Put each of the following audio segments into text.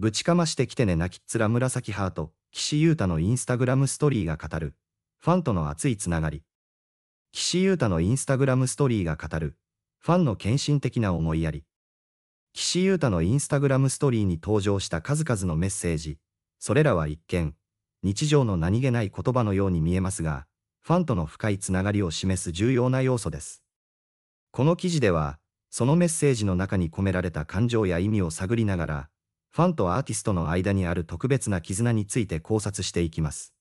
ぶちかましてきてね泣きっ面紫ハート、岸優太のインスタグラムストーリーが語る、ファンとの熱いつながり。岸優太のインスタグラムストーリーが語る、ファンの献身的な思いやり。岸優太のインスタグラムストーリーに登場した数々のメッセージ、それらは一見、日常の何気ない言葉のように見えますが、ファンとの深いつながりを示す重要な要素です。この記事では、そのメッセージの中に込められた感情や意味を探りながら、ファンとアーティストの間にある特別な絆について考察していきます。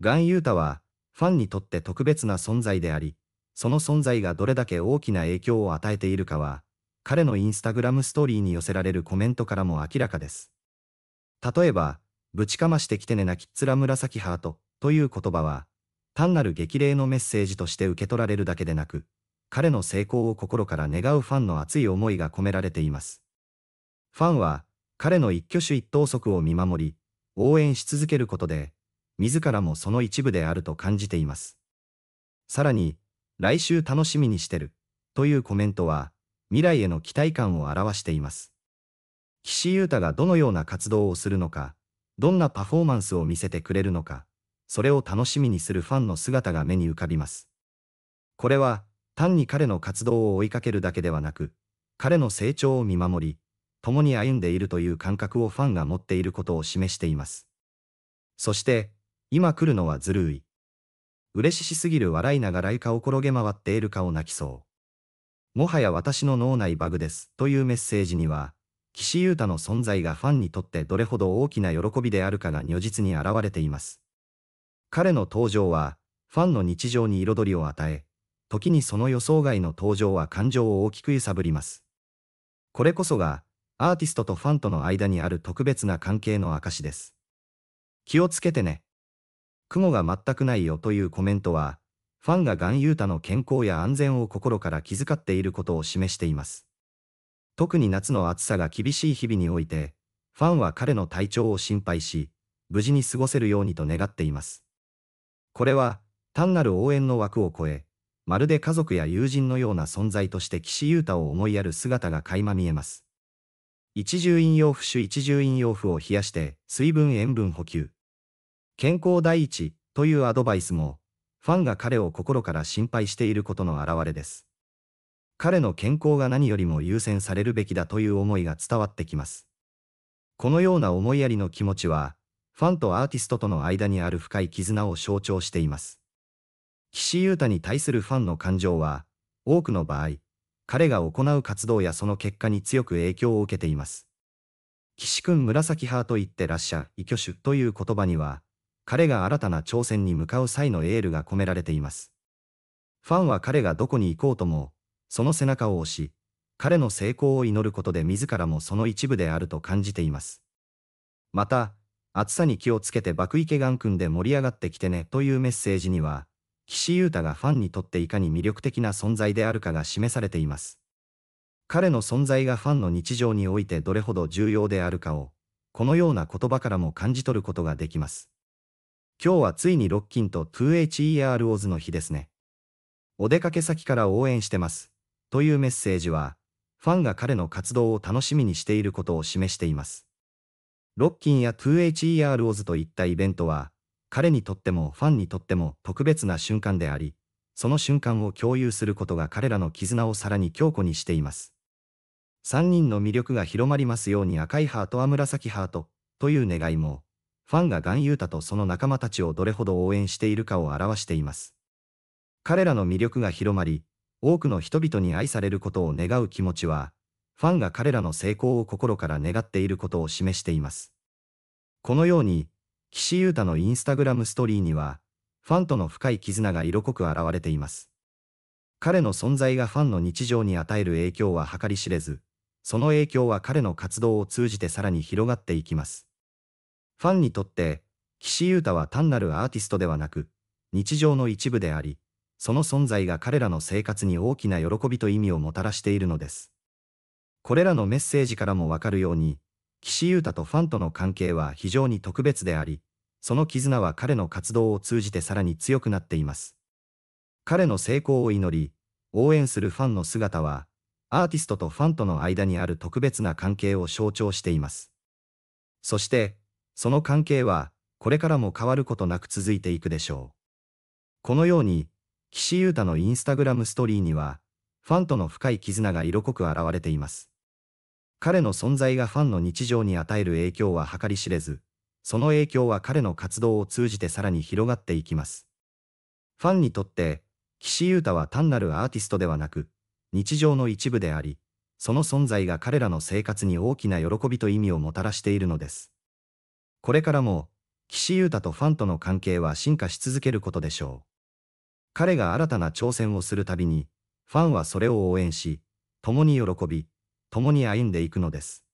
ガン・ユータは、ファンにとって特別な存在であり、その存在がどれだけ大きな影響を与えているかは、彼のインスタグラムストーリーに寄せられるコメントからも明らかです。例えば、ぶちかましてきてねなきっつら紫ハートという言葉は、単なる激励のメッセージとして受け取られるだけでなく、彼の成功を心から願うファンの熱い思いが込められています。ファンは、彼の一挙手一投足を見守り、応援し続けることで、自らもその一部であると感じています。さらに、来週楽しみにしてる、というコメントは、未来への期待感を表しています。岸優太がどのような活動をするのか、どんなパフォーマンスを見せてくれるのか、それを楽しみにするファンの姿が目に浮かびます。これは、単に彼の活動を追いかけるだけではなく、彼の成長を見守り、共に歩んでいるという感覚をファンが持っていることを示しています。そして、今来るのはずるい。嬉ししすぎる笑いながら床を転げ回っているかを泣きそう。もはや私の脳内バグです、というメッセージには、岸優太の存在がファンにとってどれほど大きな喜びであるかが如実に現れています。彼の登場は、ファンの日常に彩りを与え、時にその予想外の登場は感情を大きく揺さぶります。これこそが、アーティストとファンとの間にある特別な関係の証です。気をつけてね。雲が全くないよというコメントは、ファンがガンユータの健康や安全を心から気遣っていることを示しています。特に夏の暑さが厳しい日々において、ファンは彼の体調を心配し、無事に過ごせるようにと願っています。これは、単なる応援の枠を超え、まるで家族や友人のような存在として岸優太を思いやる姿が垣間見えます。一重飲用不酒一重飲用不を冷やして水分塩分補給。健康第一というアドバイスも、ファンが彼を心から心配していることの表れです。彼の健康が何よりも優先されるべきだという思いが伝わってきます。このような思いやりの気持ちは、ファンとアーティストとの間にある深い絆を象徴しています。岸優太に対するファンの感情は、多くの場合、彼が行う活動やその結果に強く影響を受けています。岸君紫派と言ってらっしゃ、異挙手という言葉には、彼が新たな挑戦に向かう際のエールが込められています。ファンは彼がどこに行こうとも、その背中を押し、彼の成功を祈ることで自らもその一部であると感じています。また、暑さに気をつけて爆池ン君で盛り上がってきてねというメッセージには、岸優太がファンにとっていかに魅力的な存在であるかが示されています。彼の存在がファンの日常においてどれほど重要であるかを、このような言葉からも感じ取ることができます。今日はついにロッキンと 2HER オズの日ですね。お出かけ先から応援してます。というメッセージは、ファンが彼の活動を楽しみにしていることを示しています。ロッキンや 2HER オズといったイベントは、彼にとってもファンにとっても特別な瞬間であり、その瞬間を共有することが彼らの絆をさらに強固にしています。3人の魅力が広まりますように赤いハートは紫ハートという願いも、ファンがガンユータとその仲間たちをどれほど応援しているかを表しています。彼らの魅力が広まり、多くの人々に愛されることを願う気持ちは、ファンが彼らの成功を心から願っていることを示しています。このように、岸優太のインスタグラムストーリーには、ファンとの深い絆が色濃く現れています。彼の存在がファンの日常に与える影響は計り知れず、その影響は彼の活動を通じてさらに広がっていきます。ファンにとって、岸優太は単なるアーティストではなく、日常の一部であり、その存在が彼らの生活に大きな喜びと意味をもたらしているのです。これらのメッセージからもわかるように、岸優太とファンとの関係は非常に特別であり、その絆は彼の活動を通じてさらに強くなっています。彼の成功を祈り、応援するファンの姿は、アーティストとファンとの間にある特別な関係を象徴しています。そして、その関係は、これからも変わることなく続いていくでしょう。このように、岸優太のインスタグラムストーリーには、ファンとの深い絆が色濃く現れています。彼の存在がファンの日常に与える影響は計り知れず、その影響は彼の活動を通じてさらに広がっていきます。ファンにとって、岸優太は単なるアーティストではなく、日常の一部であり、その存在が彼らの生活に大きな喜びと意味をもたらしているのです。これからも、岸優太とファンとの関係は進化し続けることでしょう。彼が新たな挑戦をするたびに、ファンはそれを応援し、共に喜び、共に歩んでいくのです。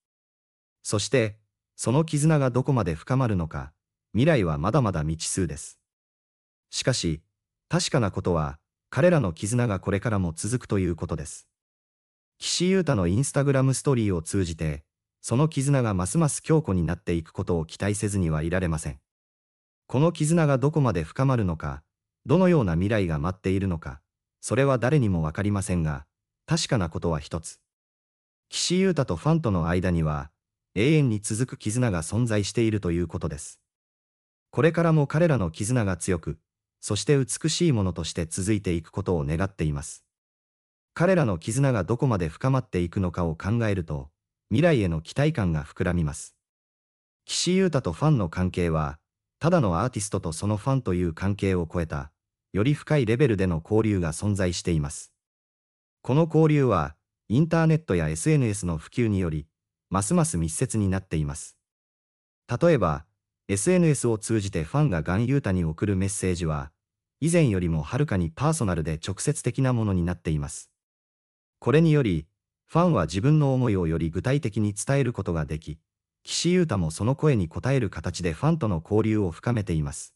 そして、その絆がどこまで深まるのか、未来はまだまだ未知数です。しかし、確かなことは、彼らの絆がこれからも続くということです。岸優太のインスタグラムストーリーを通じて、その絆がますます強固になっていくことを期待せずにはいられません。この絆がどこまで深まるのか、どのような未来が待っているのか、それは誰にもわかりませんが、確かなことは一つ。岸優太とファンとの間には、永遠に続く絆が存在しているということです。これからも彼らの絆が強く、そして美しいものとして続いていくことを願っています。彼らの絆がどこまで深まっていくのかを考えると、未来への期待感が膨らみます。岸優太とファンの関係は、ただのアーティストとそのファンという関係を超えた、より深いレベルでの交流が存在しています。この交流は、インターネットや SNS の普及により、ますます密接になっています。例えば、SNS を通じてファンがガンユータに送るメッセージは、以前よりもはるかにパーソナルで直接的なものになっています。これにより、ファンは自分の思いをより具体的に伝えることができ、岸優太もその声に応える形でファンとの交流を深めています。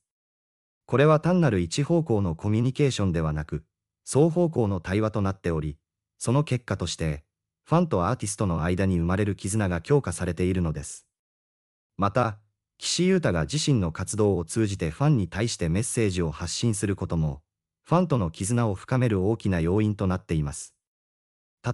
これは単なる一方向のコミュニケーションではなく、双方向の対話となっており、その結果として、ファンとアーティストの間に生まれる絆が強化されているのです。また、岸優太が自身の活動を通じてファンに対してメッセージを発信することも、ファンとの絆を深める大きな要因となっています。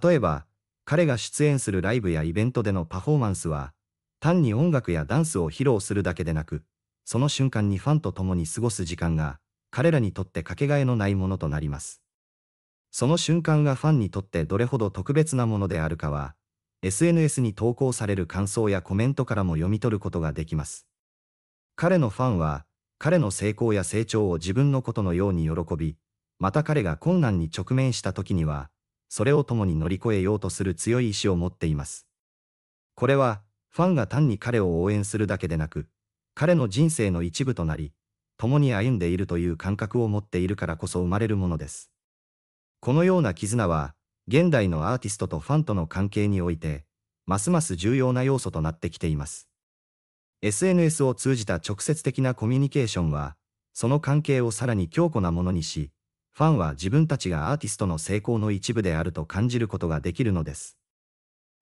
例えば、彼が出演するライブやイベントでのパフォーマンスは、単に音楽やダンスを披露するだけでなく、その瞬間にファンと共に過ごす時間が、彼らにとってかけがえのないものとなります。その瞬間がファンにとってどれほど特別なものであるかは、SNS に投稿される感想やコメントからも読み取ることができます。彼のファンは、彼の成功や成長を自分のことのように喜び、また彼が困難に直面した時には、それを共に乗り越えようとする強い意志を持っています。これは、ファンが単に彼を応援するだけでなく、彼の人生の一部となり、共に歩んでいるという感覚を持っているからこそ生まれるものです。このような絆は、現代のアーティストとファンとの関係において、ますます重要な要素となってきています。SNS を通じた直接的なコミュニケーションは、その関係をさらに強固なものにし、ファンは自分たちがアーティストの成功の一部であると感じることができるのです。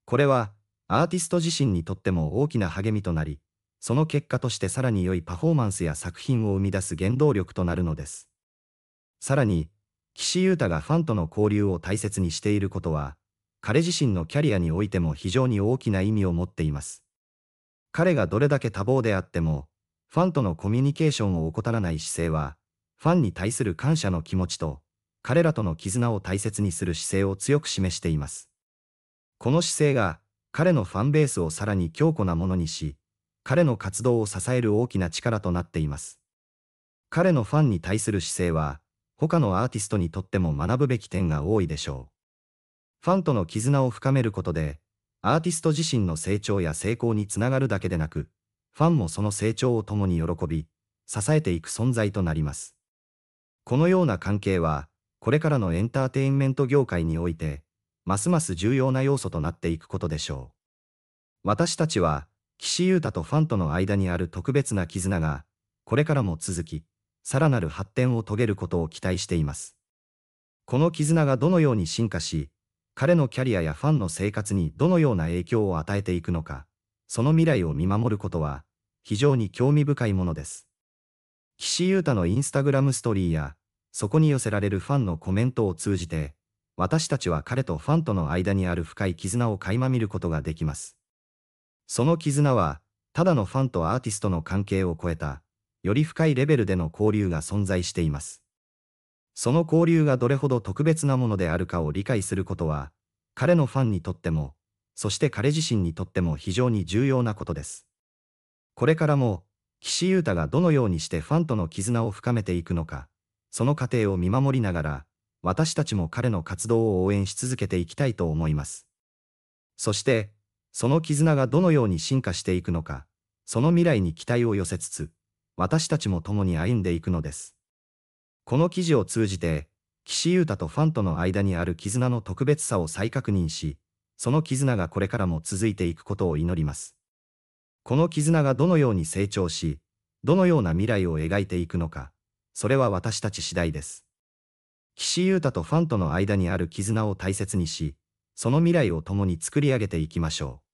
これは、アーティスト自身にとっても大きな励みとなり、その結果としてさらに良いパフォーマンスや作品を生み出す原動力となるのです。さらに、岸優太がファンとの交流を大切にしていることは、彼自身のキャリアにおいても非常に大きな意味を持っています。彼がどれだけ多忙であっても、ファンとのコミュニケーションを怠らない姿勢は、ファンに対する感謝の気持ちと、彼らとの絆を大切にする姿勢を強く示しています。この姿勢が、彼のファンベースをさらに強固なものにし、彼の活動を支える大きな力となっています。彼のファンに対する姿勢は、他のアーティストにとっても学ぶべき点が多いでしょう。ファンとの絆を深めることで、アーティスト自身の成長や成功につながるだけでなく、ファンもその成長を共に喜び、支えていく存在となります。このような関係は、これからのエンターテインメント業界において、ますます重要な要素となっていくことでしょう。私たちは、岸優太とファンとの間にある特別な絆が、これからも続き、さらなる発展を遂げることを期待しています。この絆がどのように進化し、彼のキャリアやファンの生活にどのような影響を与えていくのか、その未来を見守ることは、非常に興味深いものです。岸優太のインスタグラムストーリーや、そこに寄せられるファンのコメントを通じて、私たちは彼とファンとの間にある深い絆を垣間見ることができます。その絆は、ただのファンとアーティストの関係を超えた、より深いレベルでの交流が存在しています。その交流がどれほど特別なものであるかを理解することは、彼のファンにとっても、そして彼自身にとっても非常に重要なことです。これからも、岸優太がどのようにしてファンとの絆を深めていくのか、その過程を見守りながら、私たちも彼の活動を応援し続けていきたいと思います。そして、その絆がどのように進化していくのか、その未来に期待を寄せつつ、私たちも共に歩んでいくのです。この記事を通じて、岸優太とファンとの間にある絆の特別さを再確認し、その絆がこれからも続いていくことを祈ります。この絆がどのように成長し、どのような未来を描いていくのか、それは私たち次第です。岸優太とファンとの間にある絆を大切にし、その未来を共に作り上げていきましょう。